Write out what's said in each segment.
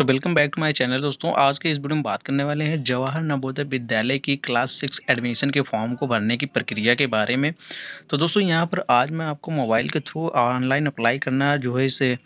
so welcome back to my channel दोस्तों आज के इस वीडियो में बात करने वाले हैं जवाहर नवोदय विद्यालय की क्लास सिक्स एडमिशन के फॉर्म को भरने की प्रक्रिया के बारे में तो दोस्तों यहाँ पर आज मैं आपको मोबाइल के थ्रू ऑनलाइन अप्लाई करना जो है इसे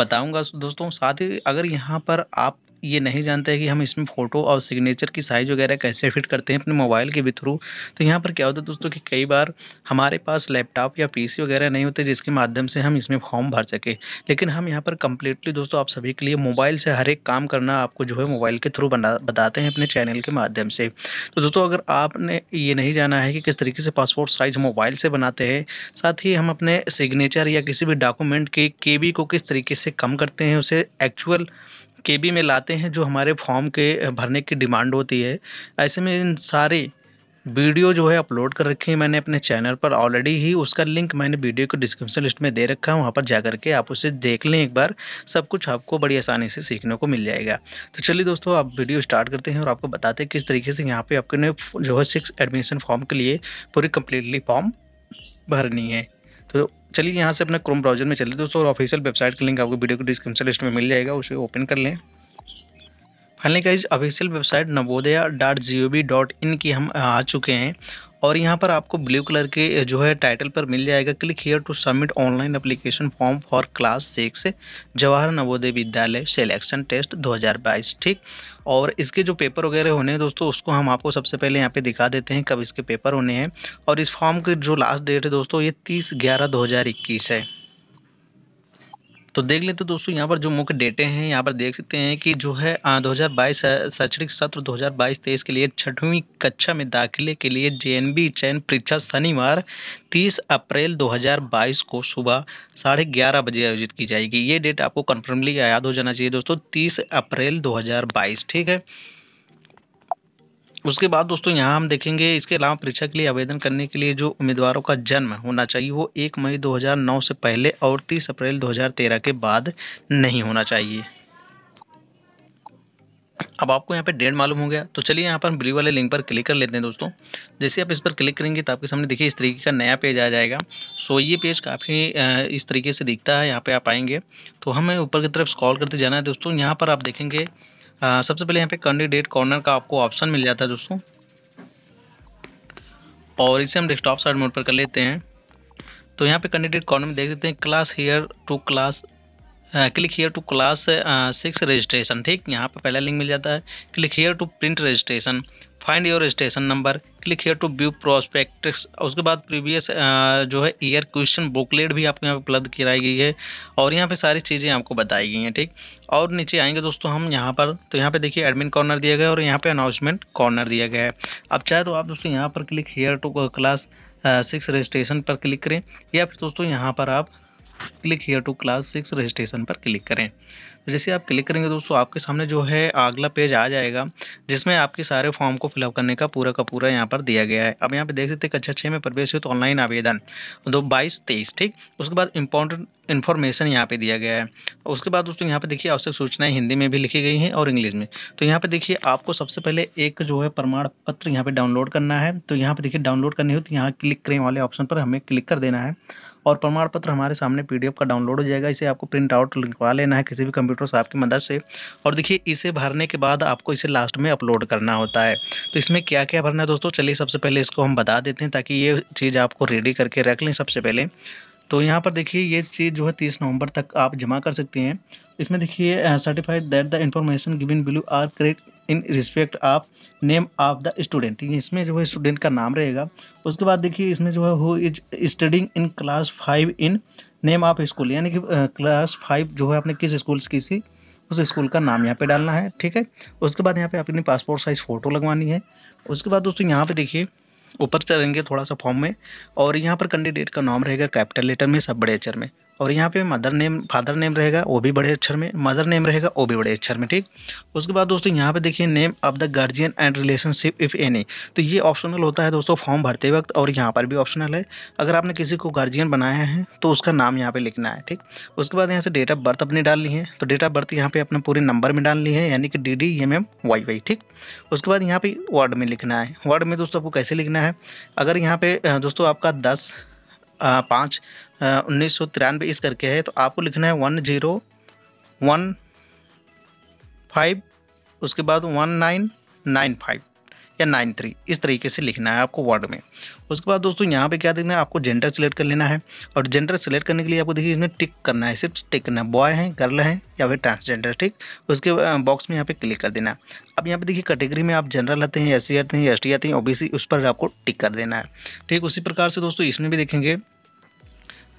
बताऊँगा दोस्तों साथ ही अगर यहाँ पर आप ये नहीं जानते हैं कि हम इसमें फ़ोटो और सिग्नेचर की साइज़ वगैरह कैसे फिट करते हैं अपने मोबाइल के भी थ्रू तो यहाँ पर क्या होता है दोस्तों कि कई बार हमारे पास लैपटॉप या पीसी वगैरह नहीं होते जिसके माध्यम से हम इसमें फॉर्म भर सकें लेकिन हम यहाँ पर कम्प्लीटली दोस्तों आप सभी के लिए मोबाइल से हर एक काम करना आपको जो है मोबाइल के थ्रू बना बताते हैं अपने चैनल के माध्यम से तो दोस्तों अगर आपने ये नहीं जाना है कि किस तरीके से पासपोर्ट साइज़ मोबाइल से बनाते हैं साथ ही हम अपने सिग्नेचर या किसी भी डॉक्यूमेंट के के को किस तरीके से कम करते हैं उसे एक्चुअल के में लाते हैं जो हमारे फॉर्म के भरने की डिमांड होती है ऐसे में इन सारे वीडियो जो है अपलोड कर रखे हैं मैंने अपने चैनल पर ऑलरेडी ही उसका लिंक मैंने वीडियो को डिस्क्रिप्शन लिस्ट में दे रखा है वहाँ पर जा करके आप उसे देख लें एक बार सब कुछ आपको बड़ी आसानी से सीखने को मिल जाएगा तो चलिए दोस्तों आप वीडियो स्टार्ट करते हैं और आपको बताते हैं किस तरीके से यहाँ पर आपके जो है सिक्स एडमिशन फॉर्म के लिए पूरी कम्प्लीटली फॉर्म भरनी है तो चलिए यहाँ से अपना क्रोम ब्राउजर में चलते दोस्तों और ऑफिशियल वेबसाइट का लिंक आपको वीडियो को डिस्क्रिप्शन लिस्ट में मिल जाएगा उसे ओपन कर लें फाइनली का official website Navodaya dot G O V dot in की हम आ चुके हैं और यहाँ पर आपको ब्लू कलर के जो है टाइटल पर मिल जाएगा click here to submit online application form for class six Jawahar Navodaya Vidyalaya selection test 2022 ठीक और इसके जो पेपर वगैरह होने हैं दोस्तों उसको हम आपको सबसे पहले यहाँ पे दिखा देते हैं कब इसके पेपर होने हैं और इस फॉर्म की जो लास्ट डेट है दोस्तों ये तीस ग्यारह दो है तो देख लेते दोस्तों यहाँ पर जो मुख्य डेटे हैं यहाँ पर देख सकते हैं कि जो है दो हज़ार बाईस शैक्षणिक सत्र दो हज़ार बाईस तेईस के लिए छठवीं कक्षा में दाखिले के लिए जे चयन परीक्षा शनिवार तीस अप्रैल दो हज़ार बाईस को सुबह साढ़े ग्यारह बजे आयोजित की जाएगी ये डेट आपको कन्फर्मली याद हो जाना चाहिए दोस्तों तीस अप्रैल दो हज़ार बाईस ठीक है उसके बाद दोस्तों यहाँ हम देखेंगे इसके अलावा परीक्षा के लिए आवेदन करने के लिए जो उम्मीदवारों का जन्म होना चाहिए वो एक मई 2009 से पहले और 30 अप्रैल 2013 के बाद नहीं होना चाहिए अब आपको यहाँ पे डेट मालूम हो गया तो चलिए यहाँ पर ब्लू वाले लिंक पर क्लिक कर लेते हैं दोस्तों जैसे आप इस पर क्लिक करेंगे तो आपके सामने देखिए इस तरीके का नया पेज आ जाएगा सो ये पेज काफ़ी इस तरीके से दिखता है यहाँ पे आप आएंगे तो हमें ऊपर की तरफ स्कॉल करते जाना है दोस्तों यहाँ पर आप देखेंगे सबसे पहले यहाँ पे कैंडिडेट कॉर्नर का आपको ऑप्शन मिल जाता है दोस्तों और इसे हम डेस्कटॉप साइड मोड पर कर लेते हैं तो यहाँ पे कैंडिडेट कॉर्नर में देख सकते हैं class here to class click here to class six registration ठीक यहाँ पर पहला लिंक मिल जाता है click here to print registration find your registration number click here to view prospect उसके बाद प्रीवियस uh, जो है ईयर क्वेश्चन बुकलेट भी आपको यहाँ पर उपलब्ध कराई गई है और यहाँ पे सारी चीज़ें आपको बताई गई हैं ठीक और नीचे आएंगे दोस्तों हम यहाँ पर तो यहाँ पे देखिए एडमिन कॉर्नर दिया गया है और यहाँ पे अनाउंसमेंट कॉर्नर दिया गया है अब चाहे तो आप दोस्तों यहाँ पर click here to class six registration पर क्लिक करें या फिर दोस्तों यहाँ पर आप click here to class six registration पर क्लिक करें तो जैसे आप क्लिक करेंगे दोस्तों आपके सामने जो है अगला पेज आ जाएगा जिसमें आपके सारे फॉर्म को फिलअप करने का पूरा का पूरा यहाँ पर दिया गया है अब यहाँ पे देख सकते हैं कक्षा छः में प्रवेश तो ऑनलाइन आवेदन दो तो बाईस तेईस ठीक उसके बाद इंपॉर्टेंट इन्फॉर्मेशन यहाँ पे दिया गया है उसके बाद दोस्तों यहाँ पे देखिए आवश्यक सूचनाएं हिंदी में भी लिखी गई हैं और इंग्लिश में तो यहाँ पे देखिए आपको सबसे पहले एक जो है प्रमाण पत्र यहाँ पे डाउनलोड करना है तो यहाँ पे देखिए डाउनलोड करनी हो तो यहाँ क्लिक करें वाले ऑप्शन पर हमें क्लिक कर देना है और प्रमाण पत्र हमारे सामने पी का डाउनलोड हो जाएगा इसे आपको प्रिंट आउट लिखवा लेना है किसी भी कंप्यूटर साहब की मदद से और देखिए इसे भरने के बाद आपको इसे लास्ट में अपलोड करना होता है तो इसमें क्या क्या भरना है दोस्तों चलिए सबसे पहले इसको हम बता देते हैं ताकि ये चीज़ आपको रेडी करके रख लें सबसे पहले तो यहाँ पर देखिए ये चीज़ जो है तीस नवंबर तक आप जमा कर सकते हैं इसमें देखिए certified that the information given below are correct in respect of name of the student इसमें जो है स्टूडेंट का नाम रहेगा उसके बाद देखिए इसमें जो है who is studying in class five in name of school यानी कि क्लास फाइव जो है आपने किस स्कूल से सी उस स्कूल का नाम यहाँ पे डालना है ठीक है उसके बाद यहाँ पे अपनी पासपोर्ट साइज़ फ़ोटो लगवानी है उसके बाद दोस्तों यहाँ पे देखिए ऊपर चलेंगे थोड़ा सा फॉर्म में और यहाँ पर कैंडिडेट का नाम रहेगा कैपिटल लेटर में सब बड़े अक्षर में और यहाँ पे मदर नेम फादर नेम रहेगा वो भी बड़े अक्षर में मदर नेम रहेगा वो भी बड़े अक्षर में ठीक उसके बाद दोस्तों यहाँ पे देखिए name of the guardian and relationship if any तो ये ऑप्शनल होता है दोस्तों फॉर्म भरते वक्त और यहाँ पर भी ऑप्शनल है अगर आपने किसी को गार्जियन बनाया है तो उसका नाम यहाँ पर लिखना है ठीक उसके बाद यहाँ से डेट ऑफ बर्थ अपनी डाल ली है तो डेट ऑफ बर्थ यहाँ पर अपने पूरे नंबर में डाल ली है यानी कि D D M M Y Y ठीक उसके बाद यहाँ पर वर्ड में लिखना है वर्ड में दोस्तों आपको कैसे लिखना है अगर यहाँ पे दोस्तों आपका दस पाँच उन्नीस सौ तिरानवे इस करके है तो आपको लिखना है वन जीरो वन फाइव उसके बाद वन नाइन नाइन फाइव या नाइन थ्री इस तरीके से लिखना है आपको वर्ड में उसके बाद दोस्तों यहाँ पे क्या देखना है आपको जेंडर सिलेक्ट कर लेना है और जेंडर सिलेक्ट करने के लिए आपको देखिए इसमें टिक करना है सिर्फ टिक करना है बॉय है गर्ल है या फिर ट्रांसजेंडर ठीक उसके बॉक्स में यहाँ पे क्लिक कर देना है अब यहाँ पे देखिए कैटेगरी में आप जनरल आते हैं एस आते हैं एस आते हैं ओबीसी उस पर आपको टिक कर देना है ठीक उसी प्रकार से दोस्तों इसमें भी देखेंगे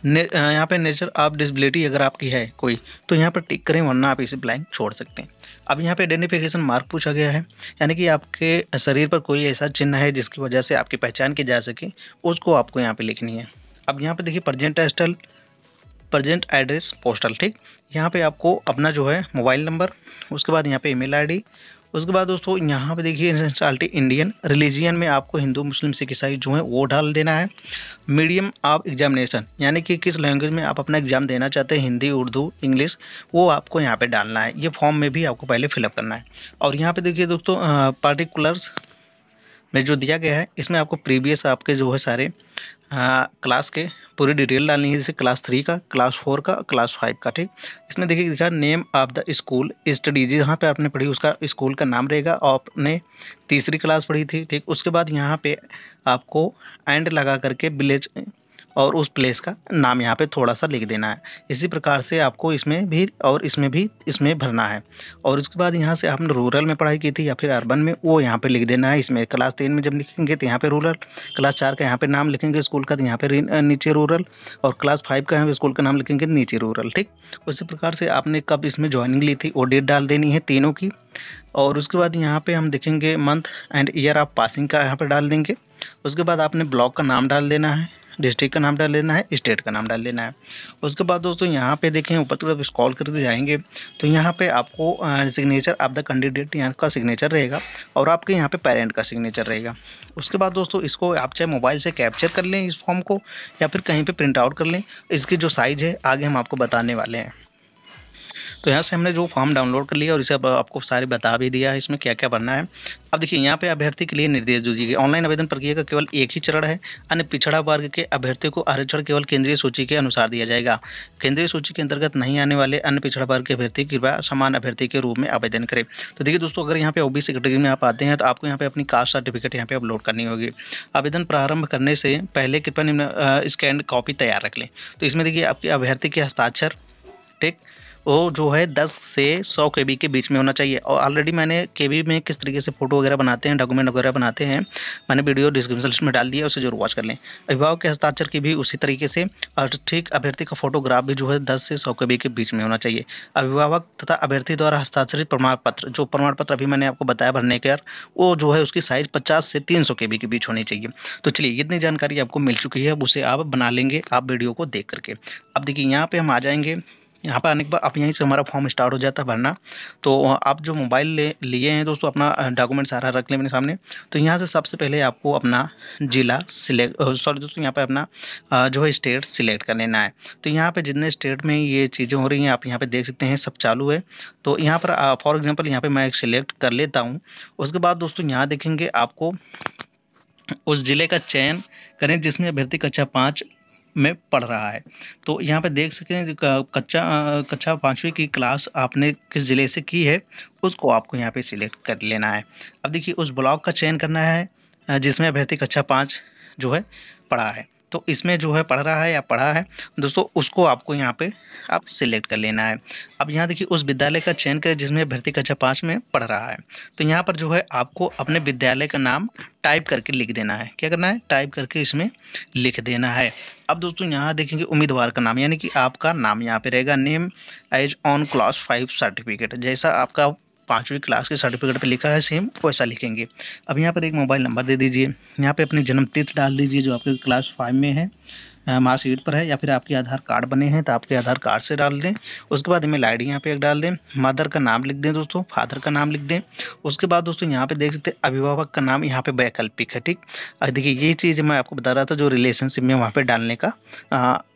यहाँ पे नेचर ऑफ डिसबिलिटी अगर आपकी है कोई तो यहाँ पर टिक करें वरना आप इसे ब्लैंक छोड़ सकते हैं अब यहाँ पे आइडेंटिफिकेशन मार्क पूछा गया है यानी कि आपके शरीर पर कोई ऐसा चिन्ह है जिसकी वजह से आपकी पहचान की जा सके उसको आपको यहाँ पे लिखनी है अब यहाँ पे देखिए present postal present address postal ठीक यहाँ पर आपको अपना जो है मोबाइल नंबर उसके बाद यहाँ पर ई मेल उसके बाद दोस्तों यहाँ पे देखिए नेशनलिटी इंडियन रिलीजियन में आपको हिंदू मुस्लिम सिख ईसाई जो है वो डाल देना है मीडियम ऑफ एग्जामिनेशन यानी कि किस लैंग्वेज में आप अपना एग्जाम देना चाहते हैं हिंदी उर्दू इंग्लिश वो आपको यहाँ पे डालना है ये फॉर्म में भी आपको पहले फिलअप करना है और यहाँ पर देखिए दोस्तों पार्टिकुलर्स में जो दिया गया है इसमें आपको प्रीवियस आपके जो है सारे आ, क्लास के पूरी डिटेल डालनी है जैसे क्लास थ्री का क्लास फोर का क्लास फाइव का ठीक इसमें देखिए लिखा name of the school study जहाँ पे आपने पढ़ी उसका स्कूल का नाम रहेगा आपने तीसरी क्लास पढ़ी थी ठीक उसके बाद यहाँ पे आपको एंड लगा करके विलेज और उस प्लेस का नाम यहाँ पे थोड़ा सा लिख देना है इसी प्रकार से आपको इसमें भी और इसमें भी इसमें भरना है और उसके बाद यहाँ से आपने रूरल में पढ़ाई की थी या फिर अर्बन में वो यहाँ पे लिख देना है इसमें क्लास तीन में जब लिखेंगे तो यहाँ पे रूरल क्लास चार का यहाँ पे नाम लिखेंगे स्कूल का तो यहाँ पे नीचे रूरल और क्लास फाइव का यहाँ पे स्कूल का नाम लिखेंगे तो नीचे रूरल ठीक उसी प्रकार से आपने कब इसमें ज्वाइनिंग ली थी वो डेट डाल देनी है तीनों की और उसके बाद यहाँ पर हम देखेंगे मंथ एंड ईयर आप पासिंग का यहाँ पर डाल देंगे उसके बाद आपने ब्लॉक का नाम डाल देना है डिस्ट्रिक्ट का नाम डाल लेना है स्टेट का नाम डाल लेना है उसके बाद दोस्तों यहाँ पे देखें ऊपर की तरफ स्कॉल करते जाएंगे तो यहाँ पे आपको सिग्नेचर ऑफ आप द कैंडिडेट यहाँ का सिग्नेचर रहेगा और आपके यहाँ पे पेरेंट का सिग्नेचर रहेगा उसके बाद दोस्तों इसको आप चाहे मोबाइल से कैप्चर कर लें इस फॉर्म को या फिर कहीं पर प्रिंट आउट कर लें इसकी जो साइज़ है आगे हम आपको बताने वाले हैं तो यहाँ से हमने जो फॉर्म डाउनलोड कर लिया और इसे अब आपको सारे बता भी दिया है इसमें क्या क्या भरना है अब देखिए यहाँ पे अभ्यर्थी के लिए निर्देश दीजिए ऑनलाइन आवेदन प्रक्रिया का केवल एक ही चरण है अन्य पिछड़ा वर्ग के अभ्यर्थियों को आरक्षण केवल केंद्रीय सूची के अनुसार दिया जाएगा केंद्रीय सूची के अंतर्गत नहीं आने वाले अन्य पिछड़ा वर्ग के अभ्यर्थी कृपया समान अभ्यर्थी के रूप में आवेदन करें तो देखिए दोस्तों अगर यहाँ पे ओबीसी कैटेगरी में आप आते हैं तो आपको यहाँ पे अपनी कास्ट सर्टिफिकेट यहाँ पे अपलोड करनी होगी आवेदन प्रारंभ करने से पहले कृपया निम्न स्कैंड कॉपी तैयार रख लें तो इसमें देखिए आपके अभ्यर्थी के हस्ताक्षर ठीक वो जो है 10 से 100 के के बीच में होना चाहिए और ऑलरेडी मैंने के में किस तरीके से फोटो वगैरह बनाते हैं डॉक्यूमेंट वगैरह बनाते हैं मैंने वीडियो डिस्क्रिप्शन लिस्ट में डाल दिया उसे जरूर वॉच कर लें अभिभावक के हस्ताक्षर की भी उसी तरीके से और ठीक अभ्यर्थी का फोटोग्राफ भी जो है दस से सौ के के बीच में होना चाहिए अभिभावक तथा अभ्यर्थी द्वारा हस्ताक्षरित प्रमाण पत्र जो प्रमाण पत्र अभी मैंने आपको बताया भरने के वो जो है उसकी साइज पचास से तीन सौ के के बीच होनी चाहिए तो चलिए इतनी जानकारी आपको मिल चुकी है अब उसे आप बना लेंगे आप वीडियो को देख करके अब देखिए यहाँ पर हम आ जाएंगे यहाँ पर आने के बाद आप यहीं से हमारा फॉर्म स्टार्ट हो जाता है भरना तो आप जो मोबाइल ले लिए हैं दोस्तों अपना डॉक्यूमेंट सारा रख लें मेरे सामने तो यहाँ से सबसे पहले आपको अपना जिला सिलेक्ट सॉरी दोस्तों यहाँ पर अपना जो है स्टेट सिलेक्ट कर लेना है तो यहाँ पर जितने स्टेट में ये चीज़ें हो रही हैं आप यहाँ पर देख सकते हैं सब चालू है तो यहाँ पर फॉर एग्ज़ाम्पल यहाँ पर मैं एक सिलेक्ट कर लेता हूँ उसके बाद दोस्तों यहाँ देखेंगे आपको उस ज़िले का चयन करें जिसमें अभ्यर्थी कक्षा पाँच में पढ़ रहा है तो यहाँ पे देख सकें कच्चा कक्षा पाँचवीं की क्लास आपने किस ज़िले से की है उसको आपको यहाँ पे सिलेक्ट कर लेना है अब देखिए उस ब्लॉक का चयन करना है जिसमें अभ्यर्थी कक्षा पाँच जो है पढ़ा है तो इसमें जो है पढ़ रहा है या पढ़ा है दोस्तों उसको आपको यहाँ पे आप सिलेक्ट कर लेना है अब यहाँ देखिए उस विद्यालय का चयन करें जिसमें भर्ती कक्षा पाँच में पढ़ रहा है तो यहाँ पर जो है आपको अपने विद्यालय का नाम टाइप करके लिख देना है क्या करना है टाइप करके इसमें लिख देना है अब दोस्तों यहाँ देखेंगे उम्मीदवार का नाम यानी कि आपका नाम यहाँ पे रहेगा name as on class five certificate जैसा आपका पाँचवीं क्लास के सर्टिफिकेट पे लिखा है सेम वैसा लिखेंगे अब यहाँ पर एक मोबाइल नंबर दे दीजिए यहाँ पे अपनी जन्म तिथि डाल दीजिए जो आपके क्लास फाइव में है मार्कशीट पर है या फिर आपके आधार कार्ड बने हैं तो आपके आधार कार्ड से डाल दें उसके बाद ईमेल आई डी यहाँ पे एक डाल दें मदर का नाम लिख दें दोस्तों फादर का नाम लिख दें उसके बाद दोस्तों यहाँ पे देख सकते हैं अभिभावक का नाम यहाँ पे वैकल्पिक है ठीक देखिए ये चीज़ मैं आपको बता रहा था जो रिलेशनशिप में वहाँ पर डालने का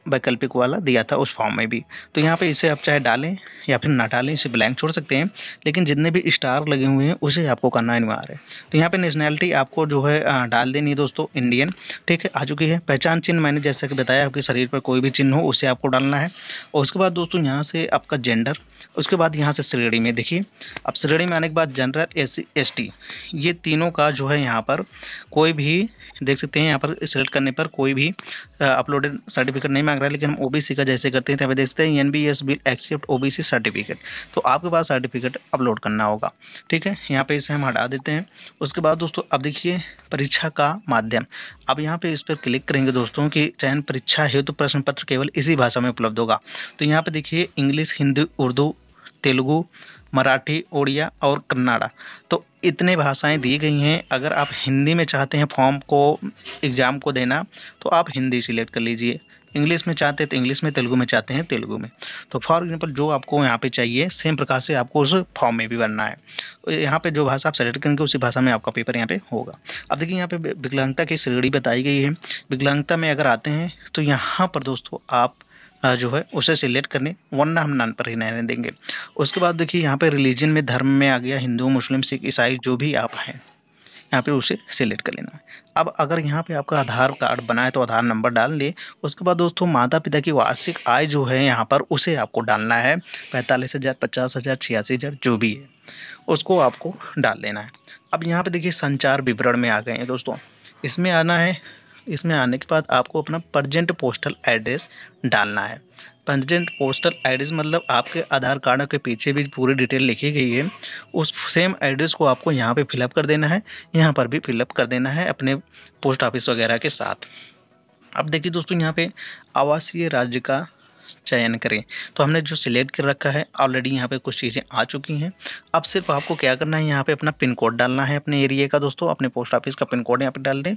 वैकल्पिक वाला दिया था उस फॉर्म में भी तो यहाँ पे इसे आप चाहे डालें या फिर ना डालें इसे ब्लैंक छोड़ सकते हैं लेकिन जितने भी स्टार लगे हुए हैं उसे आपको करना अनिवार्य है तो यहाँ पे नेशनैलिटी आपको जो है डाल देनी है दोस्तों इंडियन ठीक है आ चुकी है पहचान चिन्ह मैंने जैसा कि बताया आपके शरीर पर कोई भी चिन्ह हो उसे आपको डालना है और उसके बाद दोस्तों यहाँ से आपका जेंडर उसके बाद यहाँ से श्रेणी में देखिए अब श्रेणी में आने के बाद जनरल एस सी ये तीनों का जो है यहाँ पर कोई भी देख सकते हैं यहाँ पर सेलेक्ट करने पर कोई भी अपलोडेड सर्टिफिकेट नहीं मांग रहा है लेकिन हम ओबीसी का जैसे करते हैं तभी तो देखते हैं एन बी एस बिल एक्सेप्ट ओ सर्टिफिकेट तो आपके पास सर्टिफिकेट अपलोड करना होगा ठीक है यहाँ पर इसे हम हटा देते हैं उसके बाद दोस्तों अब देखिए परीक्षा का माध्यम अब यहाँ पर इस पर क्लिक करेंगे दोस्तों कि चयन परीक्षा हेतु तो प्रश्न पत्र केवल इसी भाषा में उपलब्ध होगा तो यहाँ पर देखिए इंग्लिश हिंदी उर्दू तेलुगु मराठी उड़िया और कन्नाड़ा तो इतने भाषाएं दी गई हैं अगर आप हिंदी में चाहते हैं फॉर्म को एग्ज़ाम को देना तो आप हिंदी सिलेक्ट कर लीजिए इंग्लिश में चाहते हैं तो इंग्लिश में तेलुगु में चाहते हैं तेलुगु में तो फॉर एग्जाम्पल जो आपको यहाँ पे चाहिए सेम प्रकार से आपको उस फॉर्म में भी भरना है तो यहाँ पे जो भाषा आप सेलेक्ट करेंगे उसी भाषा में आपका पेपर यहाँ पे होगा अब देखिए यहाँ पे विकलांगता की श्रेणी बताई गई है विकलांगता में अगर आते हैं तो यहाँ पर दोस्तों आप जो है उसे सिलेक्ट करने वरना हम नान पर ही रहने देंगे उसके बाद देखिए यहाँ पर रिलीजन में धर्म में आ गया हिंदू मुस्लिम सिख ईसाई जो भी आप हैं यहाँ पे उसे सिलेक्ट कर लेना है अब अगर यहाँ पे आपका आधार कार्ड बनाए तो आधार नंबर डाल दें उसके बाद दोस्तों माता पिता की वार्षिक आय जो है यहाँ पर उसे आपको डालना है पैंतालीस हज़ार पचास हज़ार छियासी हज़ार जो भी है उसको आपको डाल देना है अब यहाँ पे देखिए संचार विवरण में आ गए हैं दोस्तों इसमें आना है इसमें आने के बाद आपको अपना प्रजेंट पोस्टल एड्रेस डालना है प्रजेंट पोस्टल एड्रेस मतलब आपके आधार कार्ड के पीछे भी पूरी डिटेल लिखी गई है उस सेम एड्रेस को आपको यहाँ पे फिलअप कर देना है यहाँ पर भी फिलअप कर देना है अपने पोस्ट ऑफिस वगैरह के साथ अब देखिए दोस्तों यहाँ पे आवासीय राज्य का चयन करें तो हमने जो सिलेक्ट कर रखा है ऑलरेडी यहाँ पे कुछ चीज़ें आ चुकी हैं अब सिर्फ आपको क्या करना है यहाँ पे अपना पिन कोड डालना है अपने एरिया का दोस्तों अपने पोस्ट ऑफिस का पिन कोड यहाँ पे डाल दें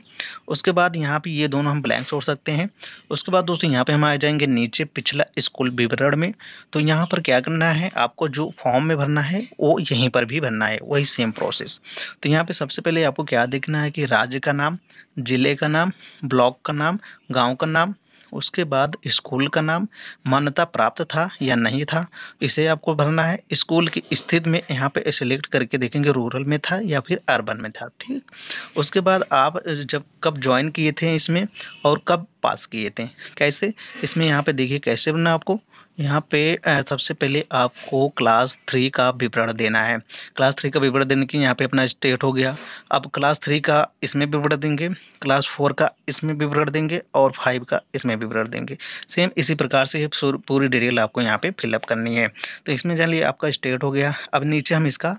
उसके बाद यहाँ पे ये दोनों हम ब्लैंक छोड़ सकते हैं उसके बाद दोस्तों यहाँ पे हम आ जाएंगे नीचे पिछला स्कूल विवरण में तो यहाँ पर क्या करना है आपको जो फॉर्म में भरना है वो यहीं पर भी भरना है वही सेम प्रोसेस तो यहाँ पर सबसे पहले आपको क्या देखना है कि राज्य का नाम जिले का नाम ब्लॉक का नाम गाँव का नाम उसके बाद स्कूल का नाम मान्यता प्राप्त था या नहीं था इसे आपको भरना है स्कूल की स्थिति में यहाँ पे सिलेक्ट करके देखेंगे रूरल में था या फिर अर्बन में था ठीक उसके बाद आप जब कब ज्वाइन किए थे इसमें और कब पास किए थे कैसे इसमें यहाँ पे देखिए कैसे बनना आपको यहाँ पे सबसे पहले आपको क्लास थ्री का विवरण देना है क्लास थ्री का विवरण देने की यहाँ पे अपना स्टेट हो गया अब क्लास थ्री का इसमें विवरण देंगे क्लास फोर का इसमें विवरण देंगे और फाइव का इसमें विवरण देंगे सेम इसी प्रकार से पूरी डिटेल आपको यहाँ पे फिलअप करनी है तो इसमें जान लिए आपका स्टेट हो गया अब नीचे हम इसका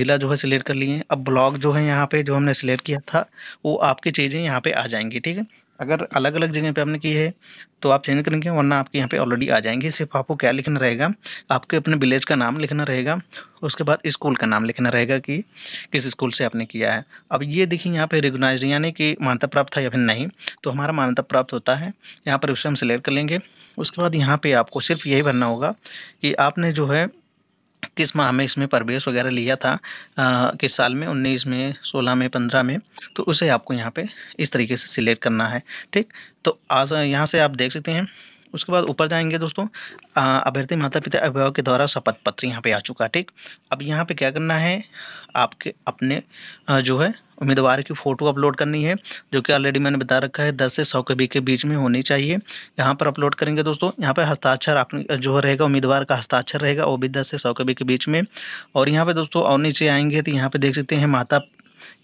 ज़िला जो है सिलेक्ट कर लिए अब ब्लॉक जो है यहाँ पर जो हमने सिलेक्ट किया था वो आपकी चीज़ें यहाँ पर आ जाएंगी ठीक है अगर अलग अलग जगह पे आपने की है तो आप चेंज करेंगे वरना आपके यहाँ पे ऑलरेडी आ जाएंगे सिर्फ आपको क्या लिखना रहेगा आपके अपने विलेज का नाम लिखना रहेगा उसके बाद स्कूल का नाम लिखना रहेगा कि किस स्कूल से आपने किया है अब ये देखिए यहाँ पे रिकोगनाइज यानी कि मान्यता प्राप्त था या फिर नहीं तो हमारा मान्यता प्राप्त होता है यहाँ पर उसे हम सिलेक्ट कर लेंगे उसके बाद यहाँ पर आपको सिर्फ यही भरना होगा कि आपने जो है किस माह में इसमें प्रवेश वगैरह लिया था आ, किस साल में उन्नीस में सोलह में पंद्रह में तो उसे आपको यहाँ पे इस तरीके से सिलेक्ट करना है ठीक तो आज यहाँ से आप देख सकते हैं उसके बाद ऊपर जाएंगे दोस्तों अभ्यर्थी माता पिता अभिभावक के द्वारा शपथ पत्र यहाँ पे आ चुका है ठीक अब यहाँ पे क्या करना है आपके अपने जो है उम्मीदवार की फ़ोटो अपलोड करनी है जो कि ऑलरेडी मैंने बता रखा है दस से सौ के बी के बीच में होनी चाहिए यहाँ पर अपलोड करेंगे दोस्तों यहाँ पर हस्ताक्षर आप जो रहेगा उम्मीदवार का हस्ताक्षर रहेगा वो भी दस से सौ के बी के बीच में और यहाँ पर दोस्तों और नीचे आएंगे तो यहाँ पर देख सकते हैं माता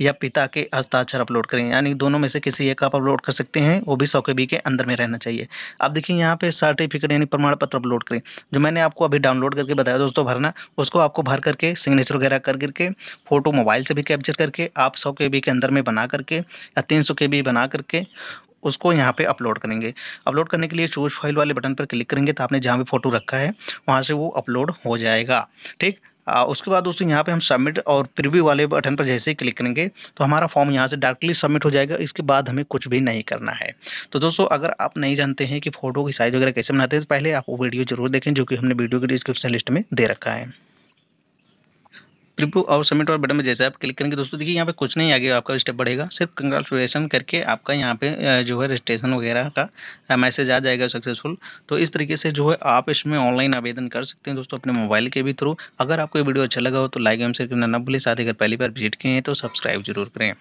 या पिता के हस्ताक्षर अपलोड करें यानी दोनों में से किसी एक आप अपलोड कर सकते हैं वो भी सौ के बी के अंदर में रहना चाहिए अब देखिए यहाँ पे सर्टिफिकेट यानी प्रमाण पत्र अपलोड करें जो मैंने आपको अभी डाउनलोड करके बताया दोस्तों भरना उसको आपको भर करके सिग्नेचर वगैरह कर करके फोटो मोबाइल से भी कैप्चर करके आप सौ के बी के अंदर में बना करके या तीन सौ के बी बना करके उसको यहाँ पे अपलोड करेंगे अपलोड करने के लिए चूज फाइल वाले बटन पर क्लिक करेंगे तो आपने जहाँ भी फोटो रखा है वहाँ से वो अपलोड हो जाएगा ठीक आ, उसके बाद दोस्तों यहाँ पे हम सबमिट और प्रिव्यू वाले बटन पर जैसे ही क्लिक करेंगे तो हमारा फॉर्म यहाँ से डायरेक्टली सबमिट हो जाएगा इसके बाद हमें कुछ भी नहीं करना है तो दोस्तों अगर आप नहीं जानते हैं कि फोटो की साइज़ वगैरह कैसे बनाते हैं तो पहले आप वो वीडियो जरूर देखें जो कि हमने वीडियो के डिस्क्रिप्शन लिस्ट में दे रखा है इम्प्रूव और सबमिट और बटन में जैसे आप क्लिक करेंगे दोस्तों देखिए यहाँ पे कुछ नहीं आगे आपका स्टेप बढ़ेगा सिर्फ कंग्रेचुलेसन करके आपका यहाँ पे जो है रजिस्ट्रेशन वगैरह का मैसेज आ जाएगा सक्सेसफुल तो इस तरीके से जो है आप इसमें ऑनलाइन आवेदन कर सकते हैं दोस्तों अपने मोबाइल के भी थ्रू अगर आपको ये वीडियो अच्छा लगा हो तो लाइक एम शेयर करना ना भूलें साथ ही अगर पहली बार विजिट किए हैं तो सब्सक्राइब जरूर करें